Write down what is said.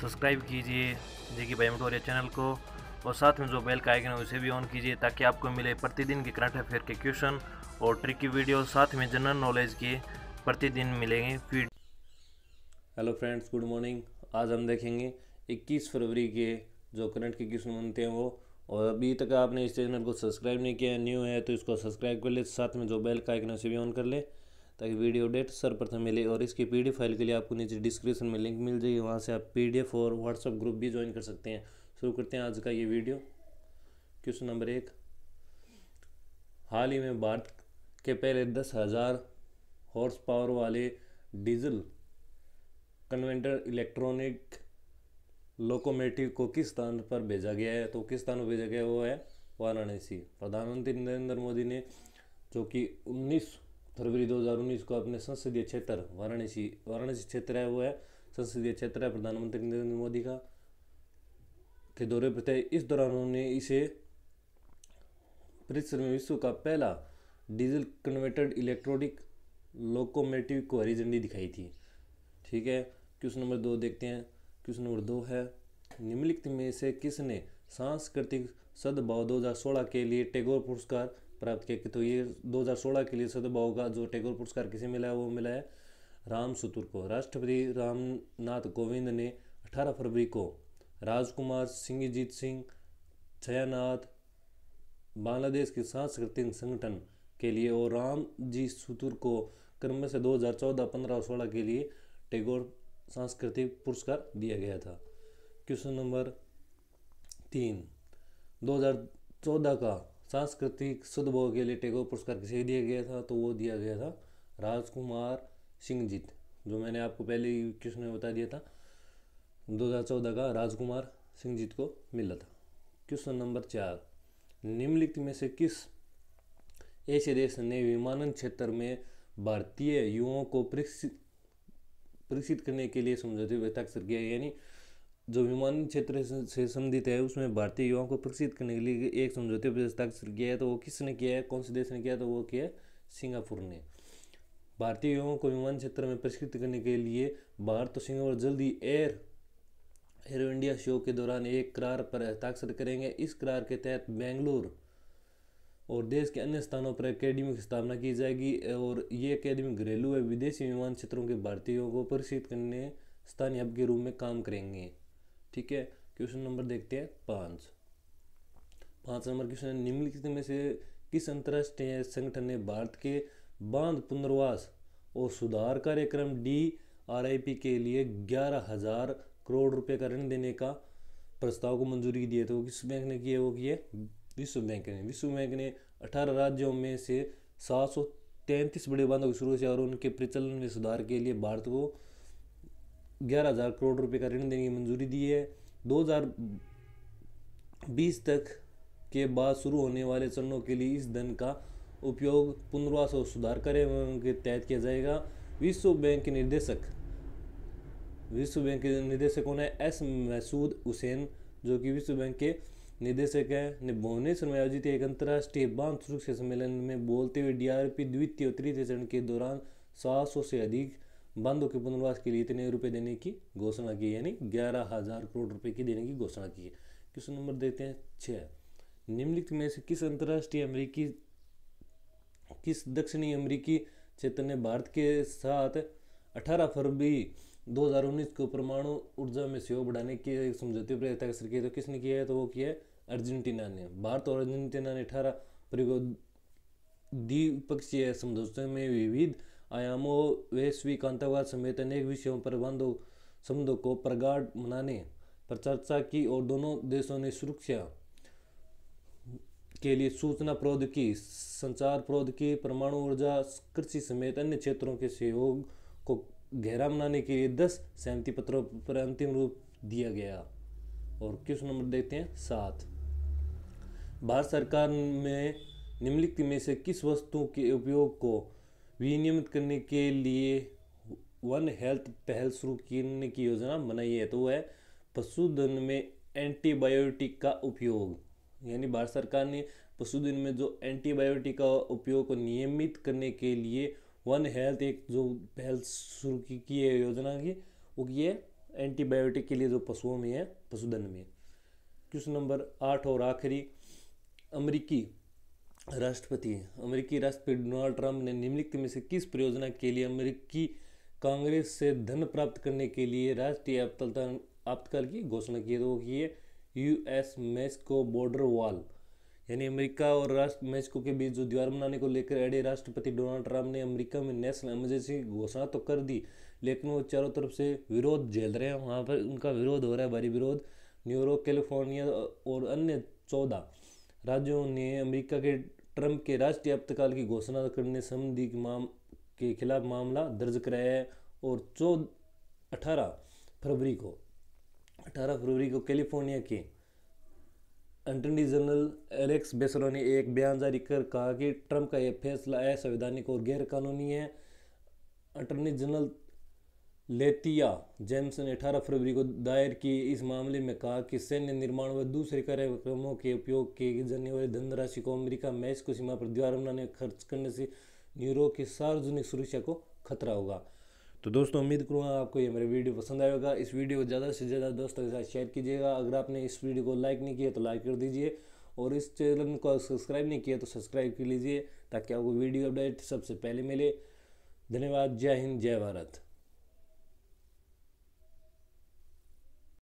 subscribe कीजिए जेकी भाई मटोरिया चैनल को और साथ में जो बेल का आइकन है उसे भी ऑन कीजिए ताकि आपको मिले प्रतिदिन के करंट अफेयर के क्वेश्चन और ट्रिक की वीडियो साथ में जनरल नॉलेज के प्रतिदिन मिलेंगे feed hello friends good morning आज हम देखेंगे 21 फरवरी के जो करंट के क्वेश्चन बनते हैं वो और अभी तक आपने इस चैनल को सब्सक्राइब नहीं किया न्यू है तो इसको सब्सक्राइब कर ले साथ में जो बेल का आइकन है उसे भी ऑन कर ले ताकि वीडियो अपडेट सर्वप्रथम मिले और इसकी पीडीएफ फाइल के लिए आपको नीचे डिस्क्रिप्शन में लिंक मिल जाएगी वहाँ से आप पीडीएफ और व्हाट्सअप ग्रुप भी ज्वाइन कर सकते हैं शुरू करते हैं आज का ये वीडियो क्वेश्चन नंबर एक हाल ही में भारत के पहले दस हज़ार हॉर्स पावर वाले डीजल कन्वेंटर इलेक्ट्रॉनिक लोकोमेटिव को किस स्थान पर भेजा गया है तो किस स्थान पर भेजा गया है वो है वाराणसी प्रधानमंत्री नरेंद्र मोदी ने जो कि उन्नीस फरवरी 2019 को अपने संसदीय क्षेत्र वाराणसी वाराणसी क्षेत्र है वो है संसदीय क्षेत्र है प्रधानमंत्री नरेंद्र मोदी का के दौरे पर थे इस दौरान उन्होंने इसे परिसर में विश्व का पहला डीजल कन्वर्टेड इलेक्ट्रॉनिक लोकोमेटिव को हरी झंडी दिखाई थी ठीक है क्वेश्चन नंबर दो देखते हैं क्वेश्चन नंबर दो है निम्नलिखित में से किसने सांस्कृतिक सद्भाव 2016 के लिए टैगोर पुरस्कार प्राप्त किया तो ये 2016 के लिए सदभाव का जो टैगोर पुरस्कार किसे मिला है वो मिला है राम सुतुर को राष्ट्रपति रामनाथ कोविंद ने 18 फरवरी को राजकुमार सिंहजीत सिंह छयानाथ बांग्लादेश के सांस्कृतिक संगठन के लिए और राम जी सुतुर को क्रम से 2014, 15 और सोलह के लिए टैगोर सांस्कृतिक पुरस्कार दिया गया था क्वेश्चन नंबर तीन 2014 का सांस्कृतिक सद्भाव के लिए टैगोर पुरस्कार किसे दिया गया था तो वो दिया गया था राजकुमार सिंह जीत जो मैंने आपको पहले क्वेश्चन में बता दिया था 2014 का राजकुमार सिंह जीत को मिला था क्वेश्चन नंबर चार निम्नलिखित में से किस ऐसे देश ने विमानन क्षेत्र में भारतीय युवाओं को प्रशिक्षित करने के लिए समझौते हस्ताक्षर किया यानी जो विमान क्षेत्र से संबंधित है उसमें भारतीय युवाओं को प्रशिक्षित करने के लिए एक समझौते पर हस्ताक्षर किया है तो वो किसने किया है कौन से देश ने किया तो वो किया सिंगापुर ने भारतीय युवाओं को विमान क्षेत्र में प्रशिक्षित करने के लिए भारत और सिंगापुर जल्दी एयर एयर इंडिया शो के दौरान एक करार पर हस्ताक्षर करेंगे इस करार के तहत बेंगलुरु और देश के अन्य स्थानों पर अकेडमी की स्थापना की जाएगी और ये अकेडमी घरेलू व विदेशी विमान क्षेत्रों के भारतीयों को प्रशिक्षित करने स्थानीय हब के रूप में काम करेंगे ठीक है क्वेश्चन नंबर देखते हैं पाँच पाँच नंबर क्वेश्चन निम्नलिखित में से किस अंतर्राष्ट्रीय संगठन ने भारत के बांध पुनर्वास और सुधार कार्यक्रम डी आर आई पी के लिए ग्यारह हजार करोड़ रुपए का ऋण देने का प्रस्ताव को मंजूरी दी है तो किस बैंक ने किया वो किए विश्व बैंक ने विश्व बैंक ने अठारह राज्यों में से सात सौ तैंतीस बड़े बांधों की शुरू से और उनके प्रचलन में सुधार के लिए भारत को ग्यारह हज़ार करोड़ रुपए का ऋण देने की मंजूरी दी है 2020 तक के बाद शुरू होने वाले चरणों के लिए इस धन का उपयोग पुनर्वास और सुधार कार्यक्रम के तहत किया जाएगा विश्व बैंक के निर्देशक विश्व बैंक के निदेशकों ने एस मसूद हुसैन जो कि विश्व बैंक के निदेशक हैं ने भुवनेश्वर में आयोजित एक अंतर्राष्ट्रीय बांध सुरक्षा सम्मेलन में बोलते हुए डीआरपी द्वितीय और तृतीय चरण के दौरान सात से अधिक बंद के पुनर्वास के लिए इतने रुपए देने की घोषणा की यानी ग्यारह हज़ार करोड़ रुपए की देने की घोषणा की है क्वेश्चन नंबर देखते हैं छः निम्नलिखित में से किस अंतर्राष्ट्रीय अमेरिकी किस दक्षिणी अमेरिकी क्षेत्र ने भारत के साथ अठारह फरवरी उन्नीस को परमाणु ऊर्जा में सहयोग बढ़ाने के समझौते पर हस्ताक्षर किए तो किसने किया है तो वो किया है अर्जेंटीना ने भारत और अर्जेंटीना ने अठारह द्विपक्षीय समझौते में विविध आयामों वैश्विक आतंकवाद समेत अनेक विषयों पर बंधों संबंधों को प्रगाढ़ बनाने पर चर्चा की और दोनों देशों ने सुरक्षा के लिए सूचना प्रौद्योगिकी संचार प्रौद्योगिकी परमाणु ऊर्जा कृषि समेत अन्य क्षेत्रों के सहयोग को गहरा बनाने के लिए दस सहमति पत्रों पर अंतिम रूप दिया गया और किस नंबर देखते हैं सात भारत सरकार में निम्नलिखित में से किस वस्तु के उपयोग को विनियमित करने के लिए वन हेल्थ पहल शुरू करने की योजना बनाई है तो वह है पशुधन में एंटीबायोटिक का उपयोग यानी भारत सरकार ने पशुधन में जो एंटीबायोटिक का उपयोग को नियमित करने के लिए वन हेल्थ एक जो पहल शुरू की, की है योजना की वो की है एंटीबायोटिक के लिए जो पशुओं में है पशुधन में क्वेश्चन नंबर आठ और आखिरी अमरीकी राष्ट्रपति अमेरिकी राष्ट्रपति डोनाल्ड ट्रंप ने निम्नलिखित में से किस परियोजना के लिए अमेरिकी कांग्रेस से धन प्राप्त करने के लिए राष्ट्रीय आपातकाल की घोषणा की है तो की है यू एस बॉर्डर वॉल यानी अमेरिका और राष्ट्र मेक्सिको के बीच जो दीवार बनाने को लेकर अड़े राष्ट्रपति डोनाल्ड ट्रंप ने अमेरिका में नेशनल इमरजेंसी घोषणा तो कर दी लेकिन वो चारों तरफ से विरोध झेल रहे हैं वहाँ पर उनका विरोध हो रहा है भारी विरोध न्यूयॉर्क कैलिफोर्निया और अन्य चौदह राज्यों ने अमेरिका के ट्रंप के राष्ट्रीय आपातकाल की घोषणा करने संबंधी माम के खिलाफ मामला दर्ज कराया है और चौदह अठारह फरवरी को अठारह फरवरी को कैलिफोर्निया के अटर्नी जनरल एलेक्स बेसरो ने एक बयान जारी कर कहा कि ट्रंप का यह फैसला असंवैधानिक और गैरकानूनी है अटर्नी जनरल लेतिया जेम्स ने 18 फरवरी को दायर की इस मामले में कहा कि सैन्य निर्माण व दूसरे कार्यक्रमों के उपयोग किए जाने वाली धनराशि को अमेरिका को सीमा पर दीवार बनाने खर्च करने से यूरो की सार्वजनिक सुरक्षा को खतरा होगा तो दोस्तों उम्मीद करूँगा आपको ये मेरा वीडियो पसंद आएगा इस वीडियो को ज़्यादा से ज़्यादा दोस्तों के साथ शेयर कीजिएगा अगर आपने इस वीडियो को लाइक नहीं किया तो लाइक कर दीजिए और इस चैनल को सब्सक्राइब नहीं किया तो सब्सक्राइब कर लीजिए ताकि आपको वीडियो अपडेट सबसे पहले मिले धन्यवाद जय हिंद जय भारत